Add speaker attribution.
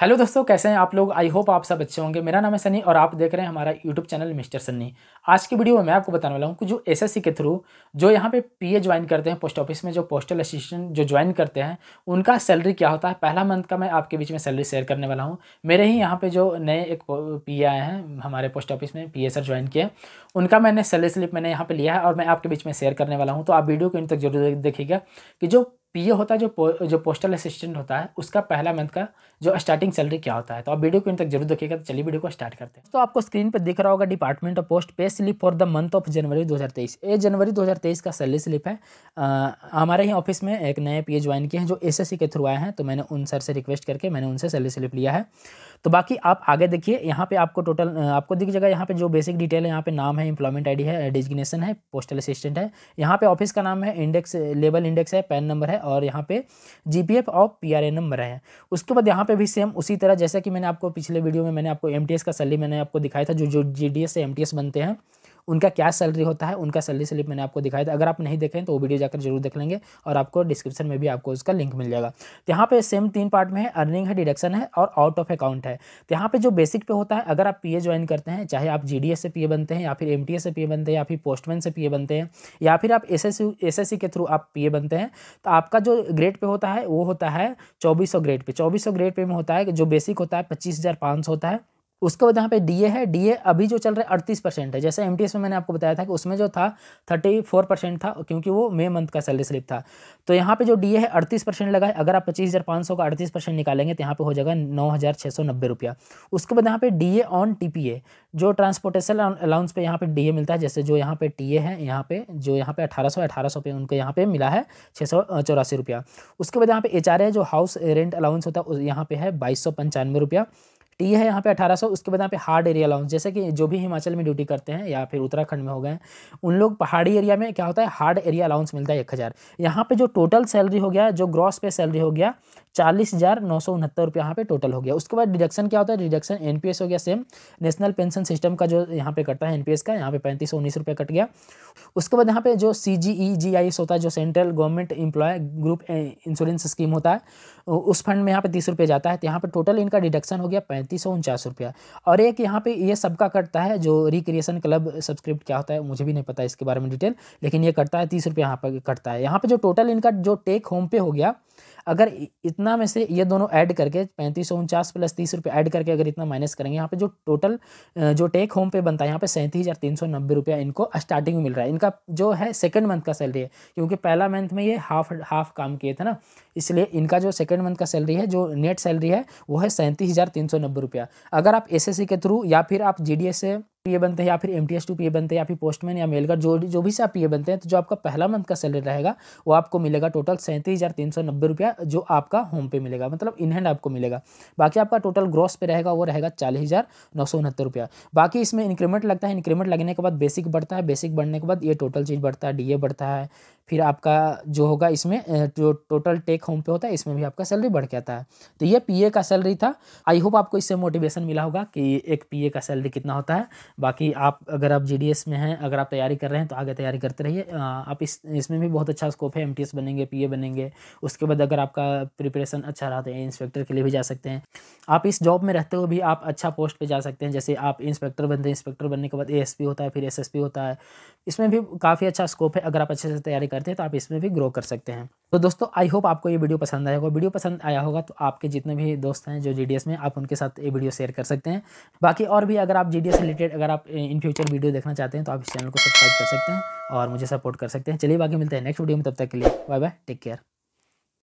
Speaker 1: hello दोस्तों कैसे हैं आप लोग आई होप आप सब अच्छे होंगे मेरा नाम है सनी और आप देख रहे हैं हमारा यूट्यूब चैनल मिस्टर सनी आज की वीडियो में मैं आपको बताने वाला हूं कि जो एसएससी के थ्रू जो यहां पे पीए ज्वाइन करते हैं पोस्ट ऑफिस में जो पोस्टल असिस्टेंट जो ज्वाइन करते हैं उनका सैलरी क्या होता है पहला मंथ का मैं आपके बीच में सैलरी शेयर करने वाला हूँ मेरे ही यहाँ पर जो नए एक पी आए हैं हमारे पोस्ट ऑफिस में पी सर ज्वाइन किए उनका मैंने सैलरी स्लिप मैंने यहाँ पर लिया है और मैं आपके बीच में शेयर करने वाला हूँ तो आप वीडियो को इन तक जरूर देखिएगा कि जो पीए होता है जो पो, जो पोस्टल असिस्टेंट होता है उसका पहला मंथ का जो स्टार्टिंग सैलरी क्या होता है तो आप वीडियो को इन तक जरूर देखिएगा तो चलिए वीडियो को स्टार्ट करते हैं तो आपको स्क्रीन पर दिख रहा होगा department of post pay slip for the month of January 2023 ए जनवरी 2023 का सैलरी स्लिप है आ, हमारे ही ऑफिस में एक नए पी ज्वाइन किए हैं जो एस के थ्रू आए हैं तो मैंने उन सर से रिक्वेस्ट करके मैंने उनसे सैलरी स्लिप लिया है तो बाकी आप आगे देखिए यहाँ पे आपको टोटल आपको दिख जाएगा यहाँ पे जो बेसिक डिटेल है यहाँ पे नाम है इंप्लॉयमेंट आईडी है डिजिग्नेशन है पोस्टल असिस्टेंट है यहाँ पे ऑफिस का नाम है इंडेक्स लेवल इंडेक्स है पैन नंबर है और यहाँ पे जीपीएफ और पीआरए नंबर है उसके बाद यहाँ पे भी सेम उसी तरह जैसा कि मैंने आपको पिछले वीडियो में मैंने आपको एम का सली मैंने आपको दिखाया था जो जो जी से एम बनते हैं उनका क्या सैलरी होता है उनका सैलरी स्लिप मैंने आपको दिखाया था अगर आप नहीं देखें तो वो वीडियो जाकर जरूर देख लेंगे और आपको डिस्क्रिप्शन में भी आपको उसका लिंक मिल जाएगा तो यहाँ पे सेम तीन पार्ट में है अर्निंग है डिडक्शन है और आउट ऑफ अकाउंट है तो यहाँ पे जो बेसिक पे होता है अगर आप पीए ज्वाइन करते हैं चाहे आप जी से पीए बनते हैं या फिर एम से पीए बनते हैं या फिर पोस्टमैन से पीए बनते हैं या फिर आप एस एस के थ्रू आप पीए बनते हैं तो आपका जो ग्रेड पे होता है वो होता है चौबीस ग्रेड पे चौबीस ग्रेड पे में होता है जो बेसिक होता है पच्चीस होता है उसके बाद यहाँ पे डीए है डीए अभी जो चल रहा है अड़तीस परसेंट है जैसे एमटीएस में मैंने आपको बताया था कि उसमें जो था थर्टी फोर परसेंट था क्योंकि वो मे मंथ का सैलरी स्लिप था तो यहाँ पे जो डीए है अड़तीस परसेंट लगा है अगर आप पच्चीस हज़ार पाँच सौ का अड़तीस परसेंट निकालेंगे तो यहाँ पे हो जाएगा नौ हज़ार छः सौ नब्बे रुपया उसके बाद यहाँ पे डी ऑन टी जो ट्रांसपोर्टेशन अलाउंस पे यहाँ पे डीए मिलता है जैसे जो यहाँ पे टीए है यहाँ पे जो यहाँ पे अठारह सौ अठारह सौ पे उनको यहाँ पे मिला है छः सौ चौरासी रुपया उसके बाद यहाँ पे एच है जो हाउस रेंट अलाउंस होता है यहाँ पे है बाईस सौ पंचानवे रुपया टी है यहाँ पे 1800 उसके बाद यहाँ पे हार्ड एरिया अलाउंस जैसे कि जो भी हिमाचल में ड्यूटी करते हैं या फिर उत्तराखंड में हो गए उन लोग पहाड़ी एरिया में क्या होता है हार्ड एरिया अलाउंस मिलता है एक हज़ार यहाँ पर जो टोटल सैलरी हो गया जो ग्रॉस पे सैलरी हो गया चालीस हज़ार नौ सौ उनहत्तर रुपये यहाँ पे टोटल हो गया उसके बाद डिडक्शन क्या होता है डिडक्शन एन हो गया सेम नेशनल पेंशन सिस्टम का जो यहाँ पे कटता है एन का यहाँ पे पैंतीस सौ उन्नीस रुपये कट गया उसके बाद यहाँ पे जो सी जी ई जी आई एस होता है जो central government employ group insurance scheme होता है उस फंड में यहाँ पे तीस रुपये जाता है तो यहाँ पे टोटल इनका डिडक्शन हो गया पैंतीस सौ उनचास रुपया और एक यहाँ पे ये यह सबका कटता है जो रिक्रिएशन क्लब सब्सक्रिप्ट क्या होता है मुझे भी नहीं पता इसके बारे में डिटेल लेकिन ये कटता है तीस रुपये यहाँ पर कटता है यहाँ पर जो टोटल इनका जो टेक होम पे हो गया अगर इतना में से ये दोनों ऐड करके पैंतीस सौ उनचास प्लस तीस रुपये ऐड करके अगर इतना माइनस करेंगे यहाँ पे जो टोटल जो टेक होम पे बनता है यहाँ पे सैंतीस हज़ार तीन सौ नब्बे रुपया इनको स्टार्टिंग में मिल रहा है इनका जो है सेकेंड मंथ का सैलरी है क्योंकि पहला मंथ में ये हाफ हाफ काम किए थे ना इसलिए इनका जो सेकेंड मंथ का सैलरी है जो नेट सैलरी है वो है सैंतीस हज़ार तीन सौ नब्बे रुपया अगर आप एस के थ्रू या फिर आप जी से पीए बनते हैं या फिर M T S to PA बनते हैं या फिर पोस्टमैन या मेलगर जो जो भी से आप पीए बनते हैं तो जो आपका पहला मंथ का सैलरी रहेगा वो आपको मिलेगा टोटल सैंतीस हज़ार तीन सौ नब्बे रुपया जो आपका होम पे मिलेगा मतलब इन हैंड आपको मिलेगा बाकी आपका टोटल ग्रॉस पे रहेगा वो रहेगा चालीस हज़ार नौ सौ उनहत्तर रुपया बाकी इसमें इंक्रीमेंट लगता है इंक्रीमेंट लगने के बाद बेसिक बढ़ता है बेसिक बढ़ने के बाद ये टोटल चीज़ बढ़ता है डी बढ़ता है फिर आपका जो होगा इसमें जो टोटल टेक होम पे होता है इसमें भी आपका सैलरी बढ़ के आता है तो ये पीए का सैलरी था आई होप आपको इससे मोटिवेशन मिला होगा कि एक पीए का सैलरी कितना होता है बाकी आप अगर आप जी में हैं अगर आप तैयारी कर रहे हैं तो आगे तैयारी करते रहिए आप इस इसमें भी बहुत अच्छा स्कोप है एम बनेंगे पी बनेंगे उसके बाद अगर आपका प्रिपरेशन अच्छा रहा तो इंस्पेक्टर के लिए भी जा सकते हैं आप इस जॉब में रहते हुए भी आप अच्छा पोस्ट पर जा सकते हैं जैसे आप इंस्पेक्टर बनते हैं इंस्पेक्टर बनने के बाद ए होता है फिर एस होता है इसमें भी काफ़ी अच्छा स्कोप है अगर आप अच्छे से तैयारी करते हैं तो आप इसमें भी ग्रो कर सकते हैं तो दोस्तों आई होप आपको ये वीडियो पसंद आया होगा वीडियो पसंद आया होगा तो आपके जितने भी दोस्त हैं जो जी में आप उनके साथ ये वीडियो शेयर कर सकते हैं बाकी और भी अगर आप जी रिलेटेड अगर अगर आप इन फ्यूचर वीडियो देखना चाहते हैं तो आप इस चैनल को सब्सक्राइब कर सकते हैं और मुझे सपोर्ट कर सकते हैं चलिए बाकी मिलते हैं नेक्स्ट वीडियो में तब तक के लिए बाय बाय टेक केयर